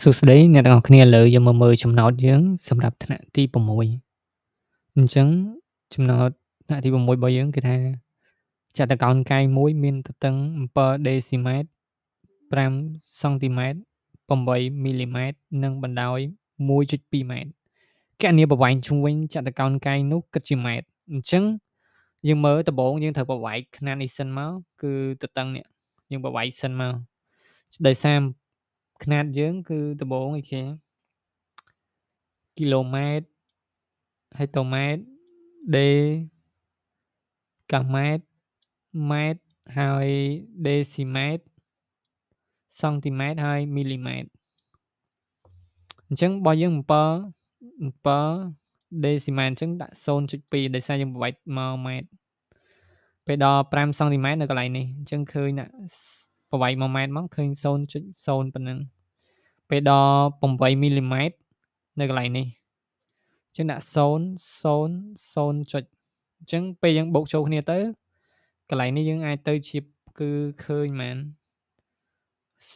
សួស្តីអ្នកទាំងអស់គ្នាឥឡូវយើងមកមើលចំណោទយើងសម្រាប់ថ្នាក់ទី6អញ្ចឹងចំណោទថ្នាក់ទី6របស់យើងគឺថាចតុកោណកាយមួយ មានទទឹង7ដេស៊ីម៉ែត្រ5សង់ទីម៉ែត្រ8មីលីម៉ែត្រនិងបណ្ដោយ1.2ម៉ែត្រគណនាប្រវែងជួញចតុកោណកាយនោះគិតជាម៉ែត្រអញ្ចឹងយើងមើលដំបូងយើងត្រូវប្រវែងຂະຫນាត់នេះសិនមកគឺទទឹងនេះយើងប្រវែងសិនមកដោយសារຂະໜາດយើងគឺដំបូងអីគេគីឡូម៉ែត្រហិតូម៉ែត្រដេកាម៉ែត្រម៉ែត្រហើយដេស៊ីម៉ែត្រសង់ទីម៉ែត្រហើយមីលីម៉ែត្រអញ្ចឹងបើយើង7 7ដេស៊ីម៉ែត្រអញ្ចឹងដាក់0.2ដោយសារយើងប្រវែងមកម៉ែត្រពេលដល់5សង់ទីម៉ែត្រនៅកន្លែងនេះអញ្ចឹងឃើញដាក់ប្រវែង1ម៉ែត្រមកឃើញ0.0ប៉ុណ្ណឹងពេលដល់8មីលីម៉ែត្រនៅកន្លែងនេះចឹងដាក់0 0 0ចុចអញ្ចឹងពេលយើងបូកចូលគ្នាទៅកន្លែងនេះយើងអាចទៅជាគឺឃើញមែន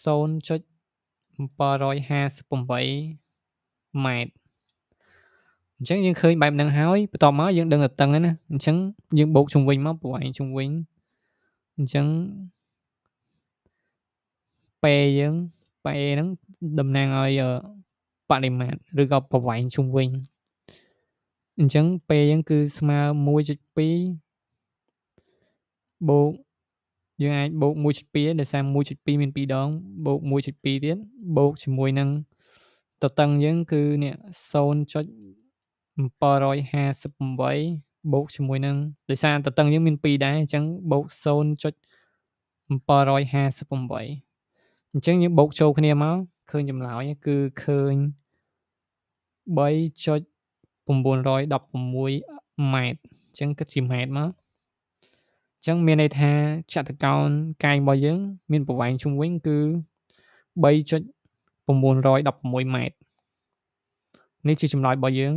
0.758ម៉ែត្រអញ្ចឹងយើងឃើញបែបហ្នឹងហើយបន្ទាប់មកយើងដឹងទៅតឹងហ្នឹងណាអញ្ចឹងយើងបូកជុំវិញមកប្រវែងជុំវិញអញ្ចឹងប៉េយើងប៉េហ្នឹងតំណាងឲ្យបរិមាត្រឬក៏ប្រវែងជុំវិញអញ្ចឹងពេលយើងគឺស្មើ1.2បូកយើងអាចបូក1.2ដោយសារ1.2មាន2ដងបូក1.2ទៀតបូកជាមួយនឹងតតឹងយើងគឺនេះ0.758បូកជាមួយនឹងដោយសារតតឹងយើងមាន2ដែរអញ្ចឹងបូក0.758អញ្ចឹងយើងបូកចូលគ្នាមកឃើញចម្លើយគឺឃើញ3.916ម៉ែត្រអញ្ចឹងគិតជាម៉ែត្រមកអញ្ចឹងមានន័យថាចតុកោណកាយរបស់យើង មានប្រវែងជុំវិញគឺ3.916ម៉ែត្រនេះជាចម្លើយរបស់យើង